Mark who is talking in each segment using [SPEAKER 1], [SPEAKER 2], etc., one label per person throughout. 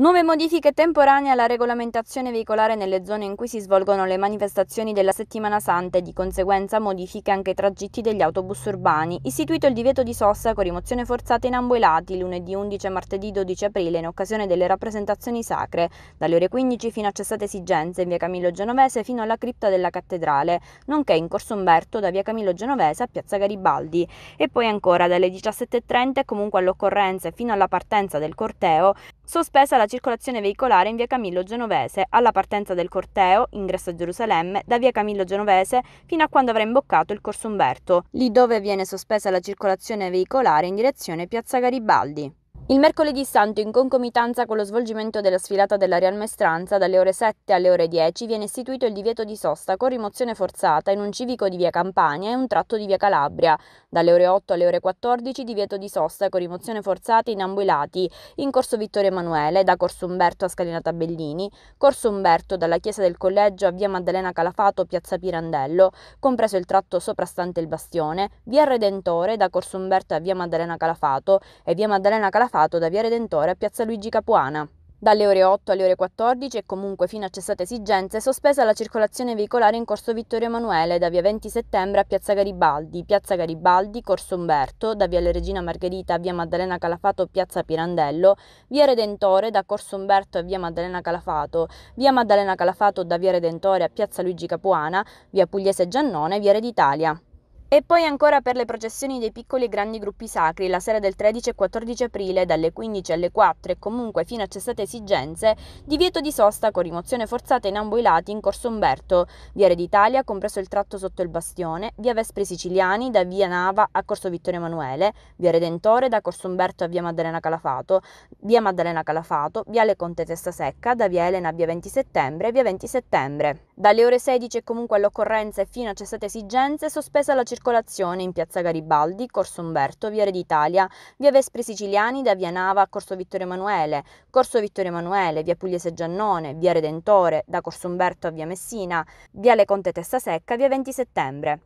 [SPEAKER 1] Nuove modifiche temporanee alla regolamentazione veicolare nelle zone in cui si svolgono le manifestazioni della settimana santa e di conseguenza modifiche anche ai tragitti degli autobus urbani. Istituito il divieto di sosta con rimozione forzata in ambo i lati lunedì 11 e martedì 12 aprile in occasione delle rappresentazioni sacre, dalle ore 15 fino a cessate esigenze in via Camillo Genovese fino alla cripta della cattedrale, nonché in corso Umberto da via Camillo Genovese a piazza Garibaldi e poi ancora dalle 17.30 e comunque all'occorrenza e fino alla partenza del corteo sospesa la circolazione veicolare in via Camillo Genovese alla partenza del corteo, ingresso a Gerusalemme, da via Camillo Genovese fino a quando avrà imboccato il corso Umberto, lì dove viene sospesa la circolazione veicolare in direzione piazza Garibaldi. Il mercoledì santo, in concomitanza con lo svolgimento della sfilata della Real Maestranza, dalle ore 7 alle ore 10 viene istituito il divieto di sosta con rimozione forzata in un civico di via Campania e un tratto di via Calabria. Dalle ore 8 alle ore 14 divieto di sosta con rimozione forzata in ambo i lati, in corso Vittorio Emanuele, da corso Umberto a scalinata Bellini, corso Umberto dalla chiesa del collegio a via Maddalena Calafato, piazza Pirandello, compreso il tratto soprastante il bastione, via Redentore da corso Umberto a via Maddalena Calafato e via Maddalena Calafato passato da Via Redentore a Piazza Luigi Capuana. Dalle ore 8 alle ore 14 e comunque fino a cessate esigenze è sospesa la circolazione veicolare in corso Vittorio Emanuele da via 20 settembre a piazza Garibaldi, piazza Garibaldi, corso Umberto, da via Regina Margherita a via Maddalena Calafato, piazza Pirandello, via Redentore da corso Umberto a via Maddalena Calafato, via Maddalena Calafato da via Redentore a piazza Luigi Capuana, via Pugliese Giannone, via Red Italia. E poi ancora per le processioni dei piccoli e grandi gruppi sacri, la sera del 13 e 14 aprile, dalle 15 alle 4 e comunque fino a cessate esigenze, divieto di sosta con rimozione forzata in ambo i lati in Corso Umberto, via Re d'Italia, compreso il tratto sotto il Bastione, via Vespri Siciliani, da via Nava a Corso Vittorio Emanuele, via Redentore, da Corso Umberto a via Maddalena Calafato, via Maddalena Calafato, via Le Conte Testa Secca, da via Elena a via 20 Settembre, via 20 Settembre. Dalle ore 16 e comunque all'occorrenza e fino a cessate esigenze, sospesa la circolazione circolazione in piazza Garibaldi, corso Umberto, via Re d'Italia, via Vespri Siciliani da via Nava a corso Vittorio Emanuele, corso Vittorio Emanuele, via Pugliese Giannone, via Redentore, da corso Umberto a via Messina, via Le Conte Testa Secca, via 20 settembre.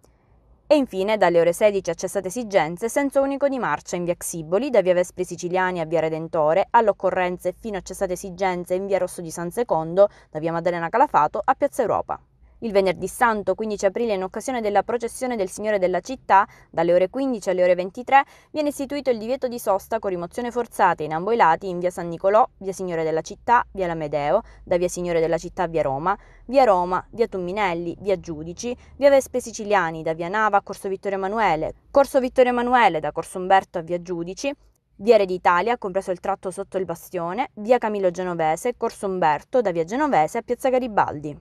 [SPEAKER 1] E infine dalle ore 16 a cessate esigenze, senso unico di marcia in via Xiboli, da via Vespri Siciliani a via Redentore, all'occorrenze fino a cessate esigenze in via Rosso di San Secondo, da via Maddalena Calafato a piazza Europa il venerdì santo 15 aprile in occasione della processione del Signore della città, dalle ore 15 alle ore 23, viene istituito il divieto di sosta con rimozione forzata in ambo i lati in via San Nicolò, via Signore della città, via Lamedeo, da via Signore della città via Roma, via Roma, via Tumminelli, via Giudici, via Vespe Siciliani, da via Nava a Corso Vittorio Emanuele, Corso Vittorio Emanuele da Corso Umberto a via Giudici, Via Re d'Italia, compreso il tratto sotto il bastione, via Camillo Genovese, Corso Umberto, da via Genovese a piazza Garibaldi.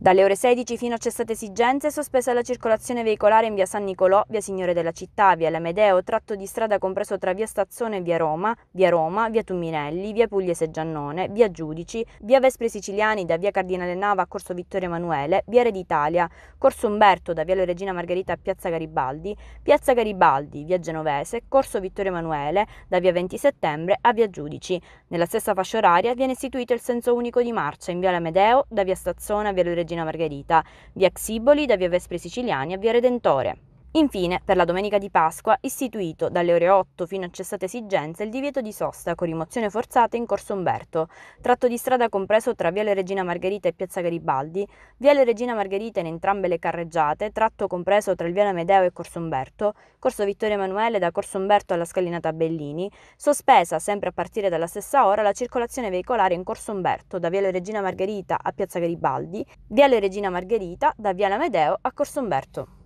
[SPEAKER 1] Dalle ore 16 fino a cessate esigenze è sospesa la circolazione veicolare in via San Nicolò, via Signore della Città, via Lamedeo, tratto di strada compreso tra via Stazione e via Roma, via Roma, via Tumminelli, via Pugliese Giannone, via Giudici, via Vespri Siciliani da via Cardinale Nava a Corso Vittorio Emanuele, via Re d'Italia, Corso Umberto da via Regina Margherita a piazza Garibaldi, piazza Garibaldi, via Genovese, Corso Vittorio Emanuele da via 20 Settembre a via Giudici. Nella stessa fascia oraria viene istituito il senso unico di marcia in via Lamedeo da via Stazione a via Regina Regina Margherita, via Xiboli da via Vespri Siciliani a via Redentore. Infine, per la domenica di Pasqua, istituito dalle ore 8 fino a cessate esigenze il divieto di sosta con rimozione forzata in Corso Umberto, tratto di strada compreso tra Viale Regina Margherita e Piazza Garibaldi, Viale Regina Margherita in entrambe le carreggiate, tratto compreso tra il Viale Amedeo e Corso Umberto, Corso Vittorio Emanuele da Corso Umberto alla scalinata Bellini, sospesa sempre a partire dalla stessa ora la circolazione veicolare in Corso Umberto da Viale Regina Margherita a Piazza Garibaldi, Viale Regina Margherita da Viale Amedeo a Corso Umberto.